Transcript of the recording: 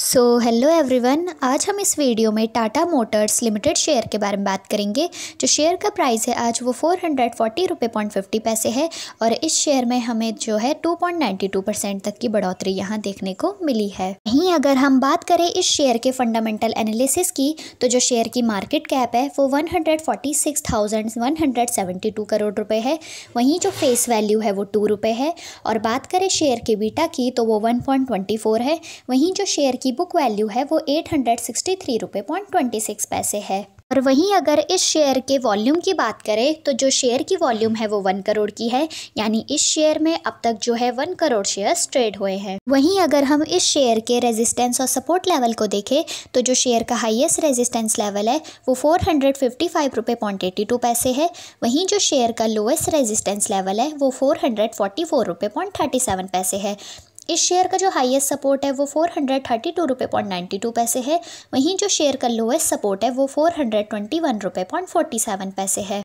so hello everyone आज हम इस वीडियो में टाटा मोटर्स लिमिटेड शेयर के बारे में बात करेंगे जो शेयर का प्राइस है आज वो फोर हंड्रेड फोर्टी रुपये पॉइंट फिफ्टी पैसे है और इस शेयर में हमें जो है two point ninety two percent तक की बढ़ोतरी यहाँ देखने को मिली है वहीं अगर हम बात करें इस शेयर के फंडामेंटल एनालिसिस की तो जो शेयर की मार्केट कैप है वो one hundred forty six thousand one hundred seventy two crore रुपये है वहीं जो फेस वैल्यू है वो टू रुपये है और बात करें शेयर के बीटा की तो वो वन पॉइंट ट्वेंटी फोर है वहीं जो शेयर की जिसकी बुक वैल्यू है वो एट हंड्रेड सिक्सटी थ्री रुपये पॉइंट ट्वेंटी सिक्स पैसे है और वहीं अगर इस शेयर के वॉल्यूम की बात करें तो जो शेयर की वॉल्यूम है वो वन करोड़ की है यानी इस शेयर में अब तक जो है वन करोड़ शेयर्स ट्रेड हुए हैं वहीं अगर हम इस शेयर के रेजिस्टेंस और सपोर्ट लेवल को देखें तो जो शेयर का हाईएस्ट रेजिस्टेंस लेवल है वो फोर हंड्रेड फिफ्टी फाइव रुपये पॉइंट एटी टू पैसे है वहीं जो शेयर का लोएस्ट रेजिस्टेंस लेवल है वो फोर हंड्रेड फोर्टी फोर रुपये पॉइंट थर्टी सेवन पैसे है इस शेयर का जो हाईएस्ट सपोर्ट है वो फोर हंड्रेड थर्टी टू रुपये पॉइंट नाइन्टी टू पैसे है वहीं जो शेयर का लोएस्ट सपोर्ट है वो फोर हंड्रेड ट्वेंटी वन रुपये पॉइंट फोर्टी सेवन पैसे है